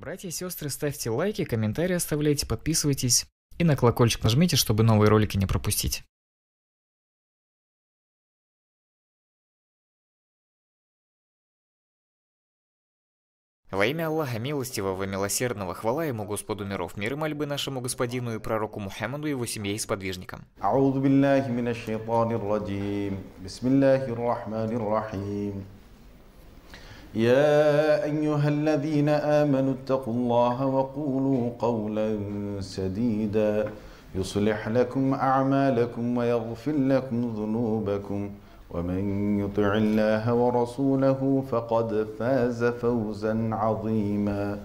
Братья и сестры, ставьте лайки, комментарии оставляйте, подписывайтесь и на колокольчик нажмите, чтобы новые ролики не пропустить. Во имя Аллаха Милостивого, Милосердного, хвала ему Господу миров, мир и мольбы нашему Господину и пророку Мухаммаду и его семье и сподвижникам. Ауду биллахи минаш шайтанир раджим. Бисмиллахи рахмани рахим. يا أيها الذين آمنوا اتقوا الله وقولوا قولا سديدا يصلح لكم أعمالكم ويغفر لكم ذنوبكم ومن يطع الله ورسوله فقد فاز فوزا عظيما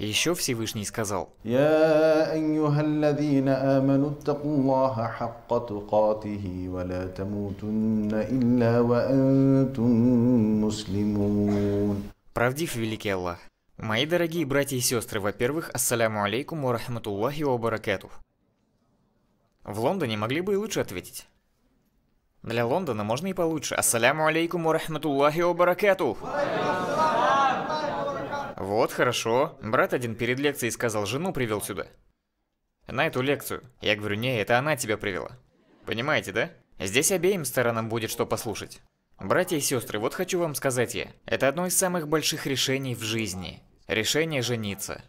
Еще Всевышний сказал, أيها الذين آمنوا اتقوا الله حق تقاته ولا تموتن إلا وأنتم مسلمون Правдив великий Аллах. Мои дорогие братья и сестры, во-первых, ассаляму алейкум ва рахматуллахи ва баракату. В Лондоне могли бы и лучше ответить. Для Лондона можно и получше. Ассаляму алейкум ва рахматуллахи Вот, хорошо. Брат один перед лекцией сказал, жену привел сюда на эту лекцию. Я говорю, не, это она тебя привела. Понимаете, да? Здесь обеим сторонам будет что послушать. Братья и сестры, вот хочу вам сказать я. Это одно из самых больших решений в жизни. Решение жениться.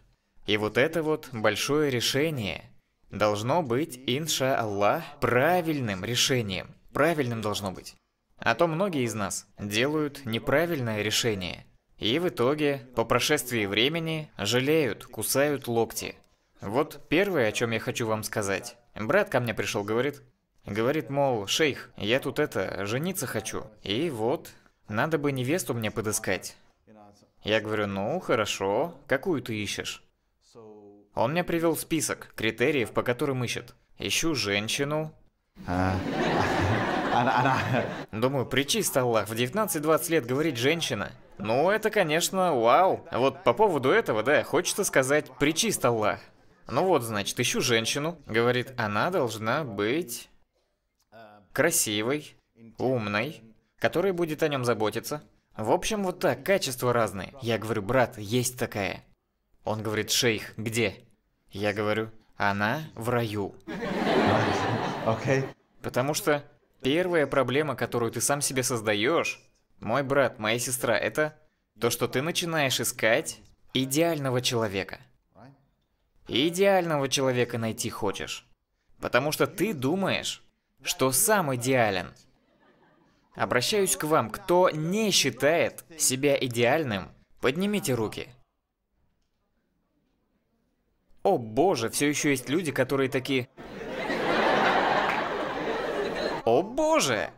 И вот это вот большое решение должно быть, инша правильным решением. Правильным должно быть. А то многие из нас делают неправильное решение. И в итоге, по прошествии времени, жалеют, кусают локти. Вот первое, о чем я хочу вам сказать. Брат ко мне пришел, говорит. Говорит, мол, шейх, я тут это, жениться хочу. И вот, надо бы невесту мне подыскать. Я говорю, ну, хорошо, какую ты ищешь? Он мне привел список критериев, по которым ищет. Ищу женщину. А, а, а, Думаю, причист Аллах, в 19-20 лет говорит женщина. Ну, это, конечно, вау. Вот по поводу этого, да, хочется сказать, причист Аллах. Ну вот, значит, ищу женщину. Говорит, она должна быть красивой, умной, которая будет о нем заботиться. В общем, вот так, качества разные. Я говорю, брат, есть такая. Он говорит, шейх, где? Я говорю, она в раю. Окей. Okay. Потому что первая проблема, которую ты сам себе создаешь, мой брат, моя сестра, это то, что ты начинаешь искать идеального человека идеального человека найти хочешь. Потому что ты думаешь, что сам идеален. Обращаюсь к вам, кто не считает себя идеальным, поднимите руки. О боже, все еще есть люди, которые такие... О боже!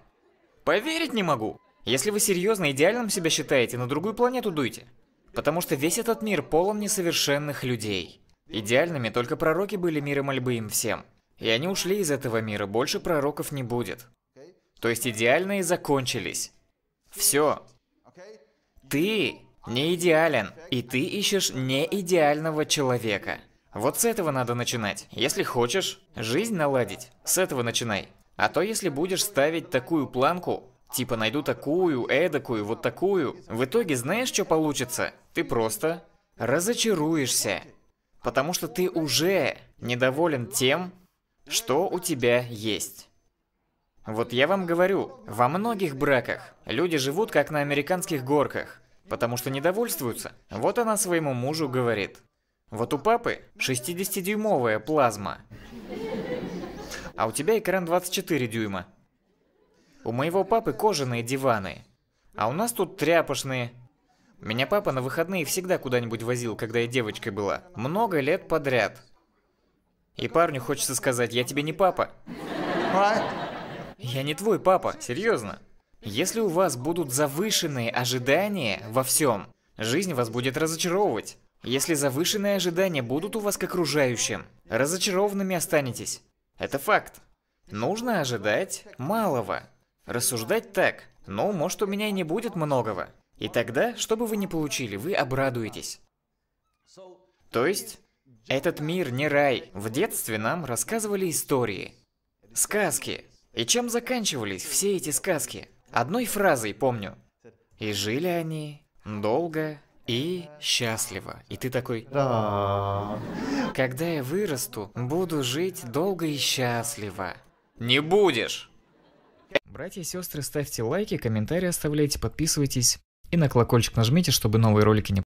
Поверить не могу! Если вы серьезно идеальным себя считаете, на другую планету дуйте. Потому что весь этот мир полон несовершенных людей. Идеальными только пророки были миром мольбы им всем. И они ушли из этого мира, больше пророков не будет. То есть идеальные закончились. Все. Ты не идеален, и ты ищешь не идеального человека. Вот с этого надо начинать. Если хочешь жизнь наладить, с этого начинай. А то если будешь ставить такую планку, типа найду такую, эдакую, вот такую, в итоге знаешь, что получится? Ты просто разочаруешься. Потому что ты уже недоволен тем, что у тебя есть. Вот я вам говорю, во многих браках люди живут как на американских горках, потому что недовольствуются. Вот она своему мужу говорит. Вот у папы 60-дюймовая плазма, а у тебя экран 24 дюйма. У моего папы кожаные диваны, а у нас тут тряпочные, меня папа на выходные всегда куда-нибудь возил, когда я девочкой была. Много лет подряд. И парню хочется сказать, я тебе не папа. А? Я не твой папа, серьезно. Если у вас будут завышенные ожидания во всем, жизнь вас будет разочаровывать. Если завышенные ожидания будут у вас к окружающим, разочарованными останетесь. Это факт. Нужно ожидать малого. Рассуждать так. Ну, может, у меня и не будет многого. И тогда, что бы вы ни получили, вы обрадуетесь. То есть, этот мир не рай. В детстве нам рассказывали истории, сказки. И чем заканчивались все эти сказки? Одной фразой помню. И жили они долго и счастливо. И ты такой... Да. Когда я вырасту, буду жить долго и счастливо. Не будешь! Братья и сестры, ставьте лайки, комментарии оставляйте, подписывайтесь и на колокольчик нажмите, чтобы новые ролики не